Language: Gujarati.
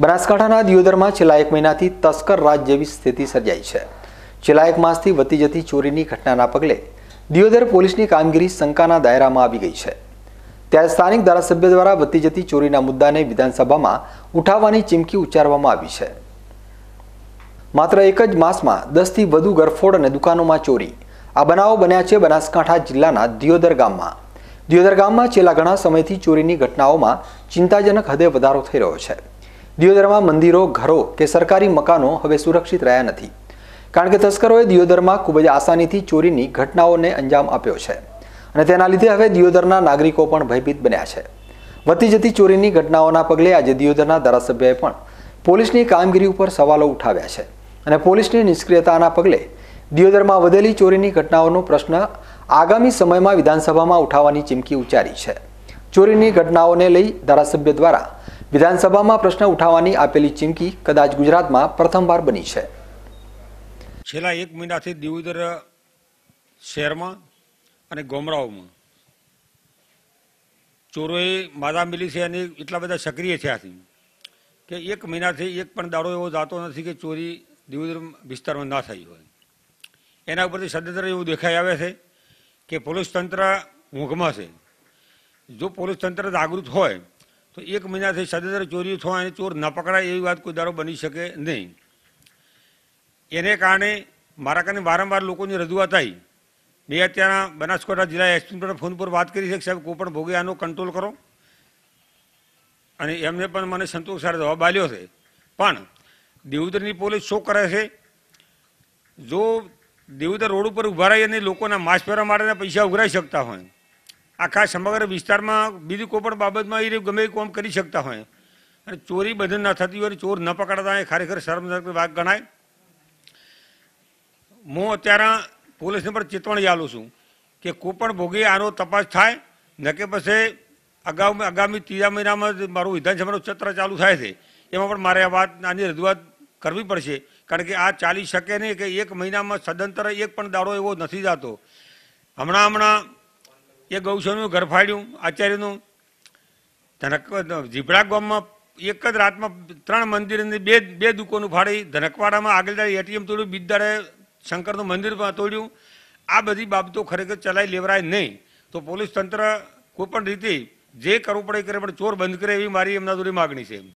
બનાસકાંઠાના દિયોદરમાં છેલ્લા એક મહિનાથી તસ્કર રાજ જેવી સ્થિતિ સર્જાઈ છે છેલ્લા એક માસથી વધી જતી ચોરીની ઘટનાના પગલે દિયોદર પોલીસની કામગીરી શંકાના દાયરામાં આવી ગઈ છે ત્યારે સ્થાનિક ધારાસભ્ય દ્વારા વધી જતી ચોરીના મુદ્દાને વિધાનસભામાં ઉઠાવવાની ચીમકી ઉચ્ચારવામાં આવી છે માત્ર એક જ માસમાં દસથી વધુ ગરફોડ અને દુકાનોમાં ચોરી આ બનાવો બન્યા છે બનાસકાંઠા જિલ્લાના દિયોદર ગામમાં દિયોદર ગામમાં છેલ્લા ઘણા સમયથી ચોરીની ઘટનાઓમાં ચિંતાજનક હદે વધારો થઈ રહ્યો છે દિયોદરમાં મંદિરો ઘરો કે સરકારી મકાનો હવે સુરક્ષિત રહ્યા નથી કારણ કે તસ્કરોએ દિયોદરમાં ખૂબ જ આસાનીથી ચોરીની ઘટનાઓને અંજામ આપ્યો છે અને તેના લીધે હવે દિયોદરના નાગરિકો પણ ભયભીત બન્યા છે વધતી જતી ચોરીની ઘટનાઓના પગલે આજે દિયોદરના ધારાસભ્યએ પણ પોલીસની કામગીરી ઉપર સવાલો ઉઠાવ્યા છે અને પોલીસની નિષ્ક્રિયતાના પગલે દિયોદરમાં વધેલી ચોરીની ઘટનાઓનો પ્રશ્ન આગામી સમયમાં વિધાનસભામાં ઉઠાવવાની ચીમકી ઉચ્ચારી છે ચોરીની ઘટનાઓને લઈ ધારાસભ્ય દ્વારા વિધાનસભામાં પ્રશ્ન ઉઠાવવાની આપેલી ચીમકી કદાચ ગુજરાતમાં પ્રથમવાર બની છે છેલ્લા એક મહિનાથી દિયોદર શહેરમાં અને ગોમરાઓમાં ચોરોએ માદા મિલી છે અને એટલા બધા સક્રિય થયા છે કે એક મહિનાથી એક પણ દાડો એવો જાતો નથી કે ચોરી દિયોદર વિસ્તારમાં ના થઈ હોય એના ઉપરથી સદંતર એવું દેખાઈ આવે છે કે પોલીસ તંત્ર ઊંઘમાં છે જો પોલીસ તંત્ર જાગૃત હોય તો એક મહિનાથી સદંતર ચોરી થવા અને ચોર ન પકડાય એવી વાત કોઈ દારો બની શકે નહીં એને કારણે મારા કારણે વારંવાર લોકોની રજૂઆત આવી મેં અત્યારના બનાસકાંઠા જિલ્લા એસપી પણ ફોન પર વાત કરી છે કે સાહેબ કોઈ પણ ભોગે આનો કંટ્રોલ કરો અને એમને પણ મને સંતોષ સારો જવાબ આપ્યો છે પણ દેવુદરની પોલીસ શું કરે છે જો દેવુદર રોડ ઉપર ઉભા રહી અને લોકોના માસ્ક પહેરવા માટેના પૈસા ઉઘરાઈ શકતા હોય આખા સમગ્ર વિસ્તારમાં બીજી કોઈ પણ બાબતમાં એ ગમે કોમ કરી શકતા હોય અને ચોરી બધન ના થતી હોય ચોર ન પકડતા હોય ખરેખર શરમજનક વાત ગણાય હું અત્યારે પોલીસને પણ ચેતવણી આલું છું કે કોઈ પણ ભોગે આનો તપાસ થાય ન કે પછી અગાઉ આગામી ત્રીજા મહિનામાં મારું વિધાનસભાનું સત્ર ચાલુ થાય છે એમાં પણ મારે આ વાત આની રજૂઆત કરવી પડશે કારણ કે આ ચાલી શકે નહીં કે એક મહિનામાં સદંતર એક પણ દાડો એવો નથી જતો હમણાં હમણાં એ ગૌશાળનું ઘર ફાડ્યું આચાર્યનું ધનક ઝીપડા ગામમાં એક જ રાતમાં ત્રણ મંદિરની બે બે દુકાનું ફાડી ધનકવાડામાં આગળ દાડે એટીએમ તોડ્યું બીજદાડે શંકરનું મંદિર તોડ્યું આ બધી બાબતો ખરેખર ચલાવી લેવરાય નહીં તો પોલીસ તંત્ર કોઈપણ રીતે જે કરવું પડે કરે પણ ચોર બંધ કરે એવી મારી એમના જોડે માગણી છે